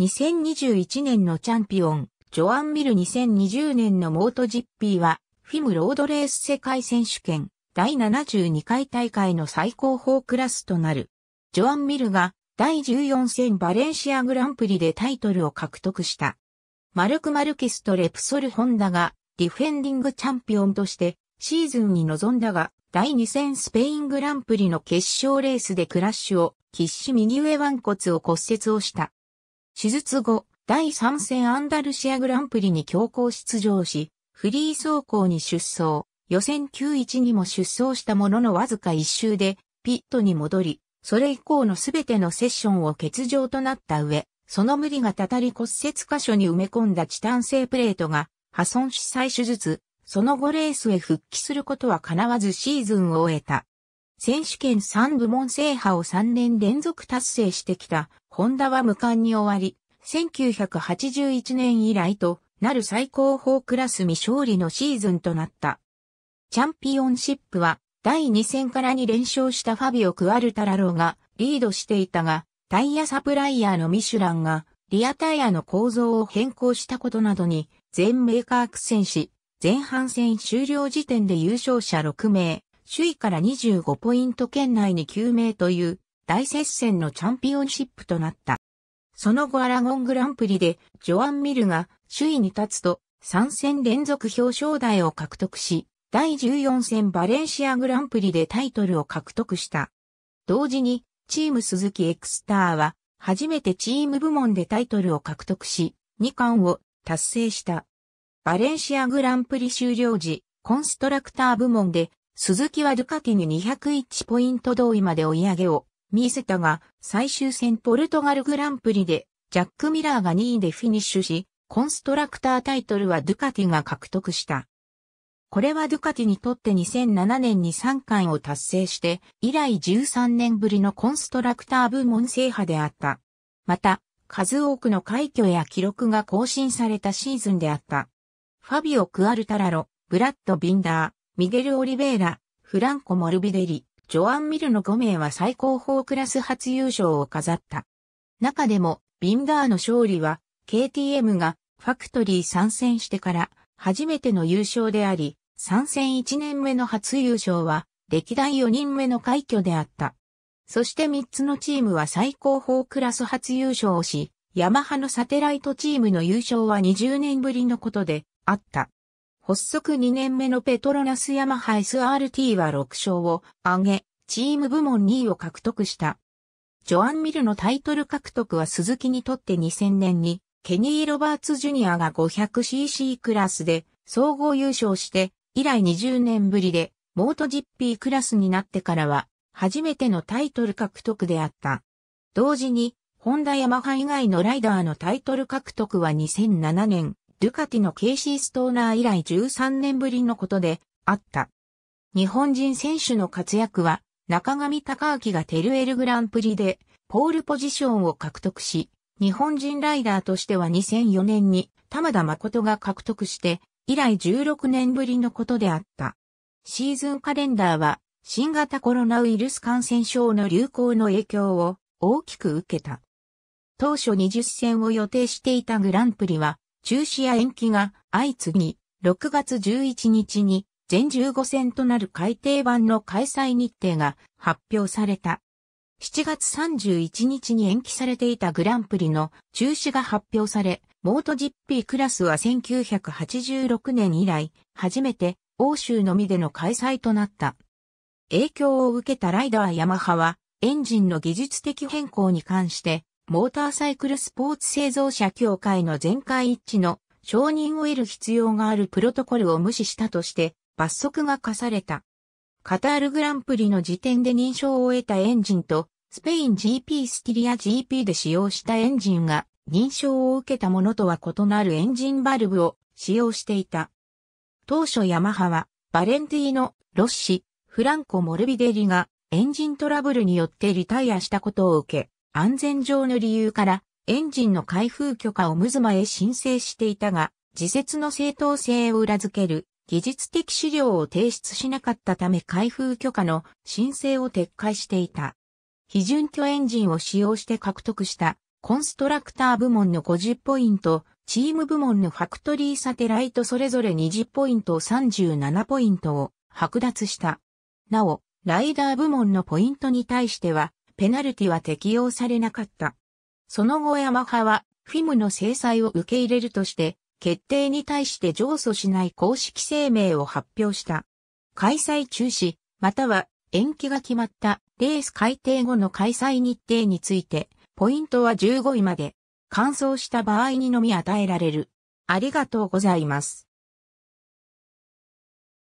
2021年のチャンピオン、ジョアン・ミル2020年のモートジッピーは、フィムロードレース世界選手権第72回大会の最高峰クラスとなる。ジョアン・ミルが第14戦バレンシアグランプリでタイトルを獲得した。マルク・マルケスとレプソル・ホンダがディフェンディングチャンピオンとしてシーズンに臨んだが、第2戦スペイングランプリの決勝レースでクラッシュを、必死右上腕骨を骨折をした。手術後、第3戦アンダルシアグランプリに強行出場し、フリー走行に出走、予選91にも出走したもののわずか1周で、ピットに戻り、それ以降のすべてのセッションを欠場となった上、その無理がたたり骨折箇所に埋め込んだチタン製プレートが破損し再手術、その後レースへ復帰することは叶わずシーズンを終えた。選手権3部門制覇を3年連続達成してきた、ホンダは無冠に終わり、1981年以来となる最高峰クラス未勝利のシーズンとなった。チャンピオンシップは第2戦から2連勝したファビオ・クアルタラロがリードしていたが、タイヤサプライヤーのミシュランがリアタイヤの構造を変更したことなどに全メーカー苦戦し、前半戦終了時点で優勝者6名、首位から25ポイント圏内に9名という大接戦のチャンピオンシップとなった。その後アラゴングランプリでジョアン・ミルが首位に立つと3戦連続表彰台を獲得し、第14戦バレンシアグランプリでタイトルを獲得した。同時に、チーム鈴木エクスターは、初めてチーム部門でタイトルを獲得し、2冠を達成した。バレンシアグランプリ終了時、コンストラクター部門で、鈴木はドゥカティに201ポイント同位まで追い上げを見せたが、最終戦ポルトガルグランプリで、ジャック・ミラーが2位でフィニッシュし、コンストラクタータイトルはドゥカティが獲得した。これはドゥカティにとって2007年に3冠を達成して、以来13年ぶりのコンストラクター部門制覇であった。また、数多くの快挙や記録が更新されたシーズンであった。ファビオ・クアルタラロ、ブラッド・ビンダー、ミゲル・オリベーラ、フランコ・モルビデリ、ジョアン・ミルの5名は最高峰クラス初優勝を飾った。中でも、ビンガーの勝利は、KTM がファクトリー参戦してから初めての優勝であり、参戦1年目の初優勝は、歴代4人目の快挙であった。そして3つのチームは最高峰クラス初優勝をし、ヤマハのサテライトチームの優勝は20年ぶりのことであった。発足2年目のペトロナスヤマハ SRT は6勝を挙げ、チーム部門2位を獲得した。ジョアン・ミルのタイトル獲得は鈴木にとって2000年に、ケニー・ロバーツ・ジュニアが 500cc クラスで総合優勝して、以来20年ぶりで、モート GP クラスになってからは、初めてのタイトル獲得であった。同時に、ホンダヤマハ以外のライダーのタイトル獲得は2007年、ドゥカティのケイシー・ストーナー以来13年ぶりのことであった。日本人選手の活躍は、中上隆明がテルエルグランプリで、ポールポジションを獲得し、日本人ライダーとしては2004年に玉田誠が獲得して、以来16年ぶりのことであった。シーズンカレンダーは、新型コロナウイルス感染症の流行の影響を大きく受けた。当初20戦を予定していたグランプリは、中止や延期が相次ぎ、6月11日に全15戦となる改定版の開催日程が発表された。7月31日に延期されていたグランプリの中止が発表され、モート GP クラスは1986年以来、初めて欧州のみでの開催となった。影響を受けたライダーヤマハは、エンジンの技術的変更に関して、モーターサイクルスポーツ製造者協会の全会一致の承認を得る必要があるプロトコルを無視したとして罰則が課された。カタールグランプリの時点で認証を得たエンジンとスペイン GP スティリア GP で使用したエンジンが認証を受けたものとは異なるエンジンバルブを使用していた。当初ヤマハはバレンティーノ、ロッシ、フランコ・モルビデリがエンジントラブルによってリタイアしたことを受け、安全上の理由からエンジンの開封許可をムズマへ申請していたが、自説の正当性を裏付ける技術的資料を提出しなかったため開封許可の申請を撤回していた。批准許エンジンを使用して獲得したコンストラクター部門の50ポイント、チーム部門のファクトリーサテライトそれぞれ20ポイント37ポイントを剥奪した。なお、ライダー部門のポイントに対しては、ペナルティは適用されなかった。その後ヤマハは、フィムの制裁を受け入れるとして、決定に対して上訴しない公式声明を発表した。開催中止、または延期が決まったレース改定後の開催日程について、ポイントは15位まで、完走した場合にのみ与えられる。ありがとうございます。